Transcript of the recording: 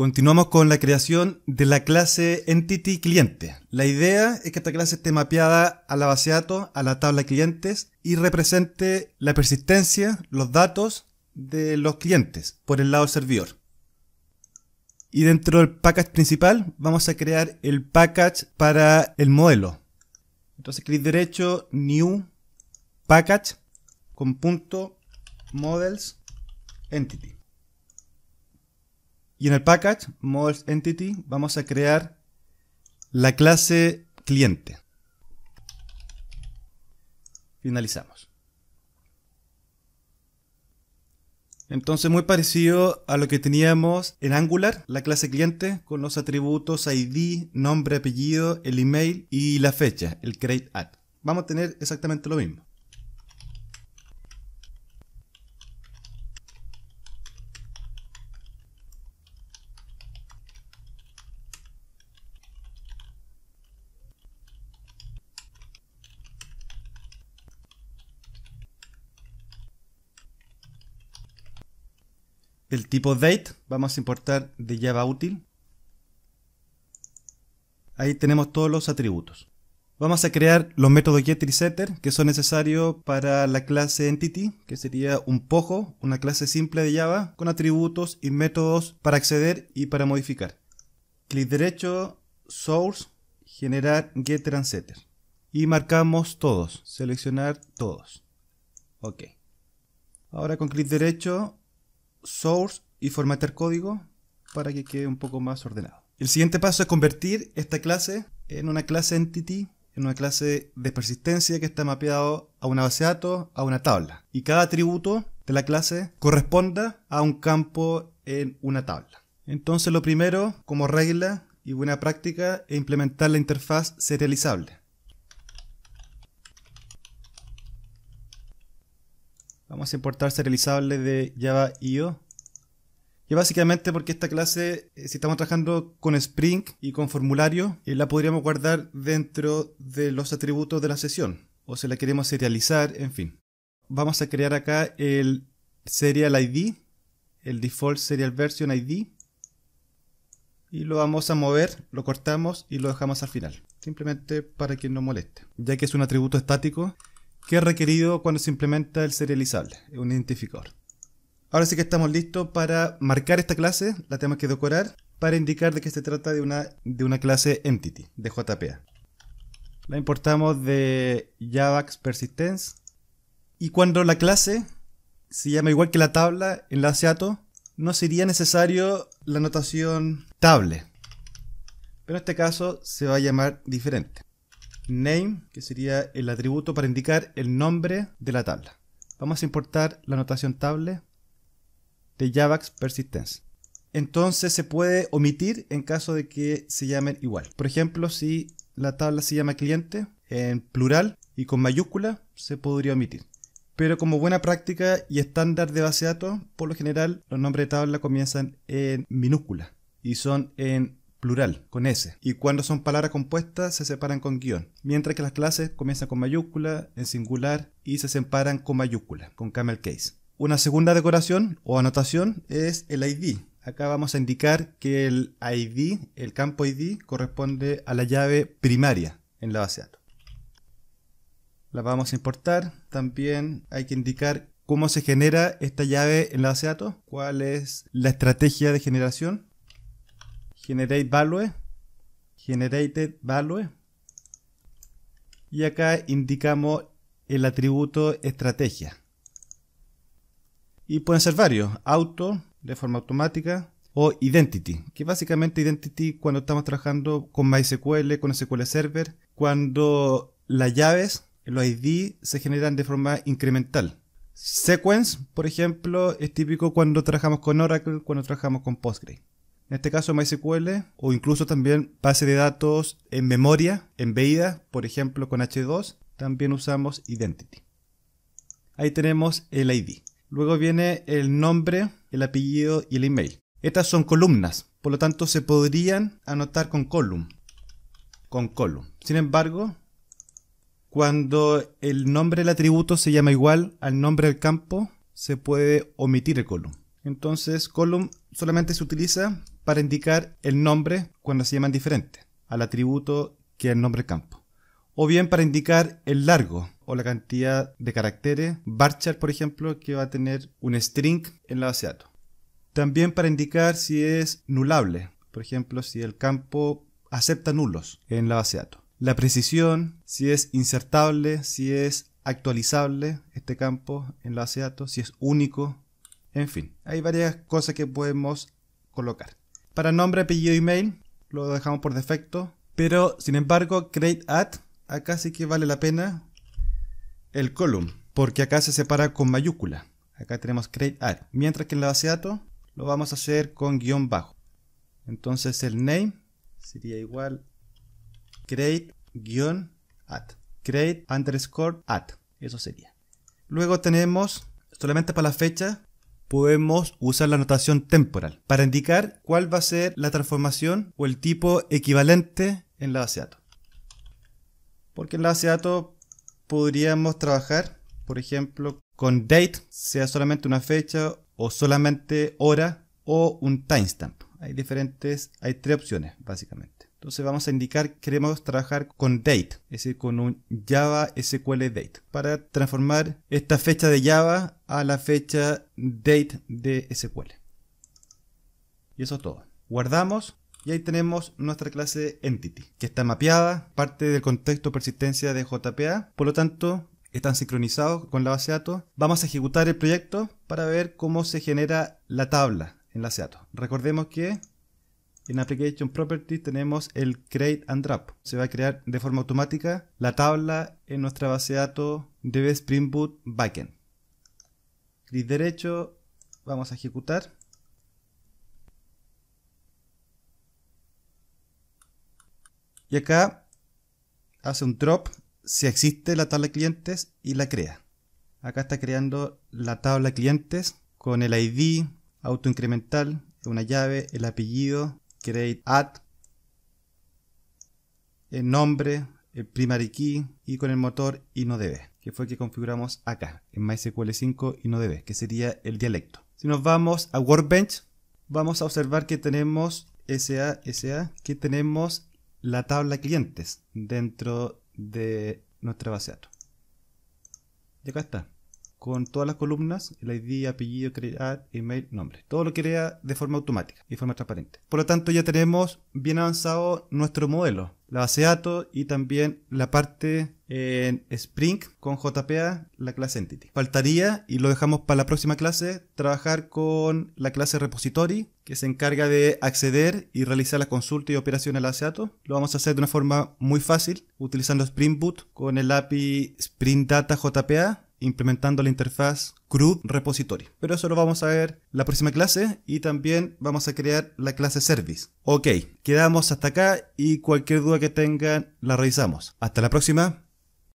Continuamos con la creación de la clase Entity Cliente. La idea es que esta clase esté mapeada a la base de datos, a la tabla de clientes y represente la persistencia, los datos de los clientes por el lado del servidor. Y dentro del package principal vamos a crear el package para el modelo. Entonces clic derecho, New, Package, con punto, Models, Entity. Y en el package most Entity vamos a crear la clase cliente. Finalizamos. Entonces muy parecido a lo que teníamos en Angular, la clase cliente con los atributos ID, nombre, apellido, el email y la fecha, el create Vamos a tener exactamente lo mismo. El tipo date, vamos a importar de Java útil. Ahí tenemos todos los atributos. Vamos a crear los métodos getter y setter que son necesarios para la clase entity, que sería un POJO, una clase simple de Java con atributos y métodos para acceder y para modificar. Clic derecho, source, generar getter and setter. Y marcamos todos, seleccionar todos. Ok. Ahora con clic derecho source y formatear código para que quede un poco más ordenado. El siguiente paso es convertir esta clase en una clase entity, en una clase de persistencia que está mapeado a una base de datos, a una tabla. Y cada atributo de la clase corresponda a un campo en una tabla. Entonces lo primero, como regla y buena práctica, es implementar la interfaz serializable. Vamos a importar Serializable de Java IO. Y básicamente porque esta clase, eh, si estamos trabajando con Spring y con formulario, eh, la podríamos guardar dentro de los atributos de la sesión. O si la queremos serializar, en fin. Vamos a crear acá el serial ID, el default serial version ID. Y lo vamos a mover, lo cortamos y lo dejamos al final. Simplemente para que no moleste. Ya que es un atributo estático, que es requerido cuando se implementa el serializable, un identificador. Ahora sí que estamos listos para marcar esta clase, la tenemos que decorar, para indicar de que se trata de una, de una clase entity, de JPA. La importamos de Javax Persistence. Y cuando la clase se llama igual que la tabla, enlace ato, no sería necesario la notación table. Pero en este caso se va a llamar diferente name, que sería el atributo para indicar el nombre de la tabla. Vamos a importar la notación table de Javax Persistence. Entonces se puede omitir en caso de que se llamen igual. Por ejemplo, si la tabla se llama cliente en plural y con mayúscula, se podría omitir. Pero como buena práctica y estándar de base de datos, por lo general los nombres de tabla comienzan en minúscula y son en plural, con S. Y cuando son palabras compuestas se separan con guión. Mientras que las clases comienzan con mayúscula, en singular y se separan con mayúscula, con camel case. Una segunda decoración o anotación es el ID. Acá vamos a indicar que el ID, el campo ID, corresponde a la llave primaria en la base de datos. La vamos a importar. También hay que indicar cómo se genera esta llave en la base de datos, cuál es la estrategia de generación generate value, generated value. Y acá indicamos el atributo estrategia. Y pueden ser varios, auto de forma automática o identity, que básicamente identity cuando estamos trabajando con MySQL, con SQL Server, cuando las llaves, los ID se generan de forma incremental. Sequence, por ejemplo, es típico cuando trabajamos con Oracle, cuando trabajamos con PostgreSQL en este caso MySQL, o incluso también base de datos en memoria, en VEIDA, por ejemplo con H2, también usamos Identity. Ahí tenemos el ID. Luego viene el nombre, el apellido y el email. Estas son columnas, por lo tanto se podrían anotar con column. Con column. Sin embargo, cuando el nombre del atributo se llama igual al nombre del campo, se puede omitir el column. Entonces, column solamente se utiliza para indicar el nombre cuando se llaman diferente al atributo que es el nombre campo. O bien para indicar el largo o la cantidad de caracteres, Barchar, por ejemplo, que va a tener un string en la base de datos. También para indicar si es nulable, por ejemplo, si el campo acepta nulos en la base de datos. La precisión, si es insertable, si es actualizable este campo en la base de datos, si es único, en fin, hay varias cosas que podemos colocar. Para nombre, apellido, email, lo dejamos por defecto. Pero, sin embargo, create at, acá sí que vale la pena el column, porque acá se separa con mayúscula. Acá tenemos create at. Mientras que en la base de datos lo vamos a hacer con guión bajo. Entonces el name sería igual create guión at. Create underscore at. Eso sería. Luego tenemos solamente para la fecha podemos usar la notación temporal para indicar cuál va a ser la transformación o el tipo equivalente en la base de datos. Porque en la base de datos podríamos trabajar, por ejemplo, con date, sea solamente una fecha o solamente hora o un timestamp. Hay diferentes, hay tres opciones básicamente. Entonces vamos a indicar que queremos trabajar con date, es decir, con un Java SQL date, para transformar esta fecha de Java a la fecha date de SQL. Y eso es todo. Guardamos y ahí tenemos nuestra clase Entity, que está mapeada, parte del contexto persistencia de JPA, por lo tanto están sincronizados con la base de datos. Vamos a ejecutar el proyecto para ver cómo se genera la tabla en la base de datos. Recordemos que en Application Properties tenemos el Create and Drop. Se va a crear de forma automática la tabla en nuestra base de datos DB Spring Boot Backend. Clic derecho, vamos a ejecutar. Y acá hace un drop si existe la tabla clientes y la crea. Acá está creando la tabla clientes con el ID autoincremental, una llave, el apellido create add, el nombre, el primary key y con el motor inodb, que fue que configuramos acá en MySQL 5 inodb, que sería el dialecto. Si nos vamos a Workbench, vamos a observar que tenemos SA, SA, que tenemos la tabla clientes dentro de nuestra base de datos. Y acá está con todas las columnas, el ID, apellido, crear, email, nombre. Todo lo crea de forma automática y de forma transparente. Por lo tanto, ya tenemos bien avanzado nuestro modelo, la base de datos y también la parte en Spring con JPA, la clase Entity. Faltaría, y lo dejamos para la próxima clase, trabajar con la clase Repository, que se encarga de acceder y realizar la consulta y operación a la base de datos. Lo vamos a hacer de una forma muy fácil, utilizando Spring Boot con el API Spring Data JPA implementando la interfaz CRUD Repository. Pero eso lo vamos a ver la próxima clase y también vamos a crear la clase Service. Ok, quedamos hasta acá y cualquier duda que tengan la revisamos. Hasta la próxima.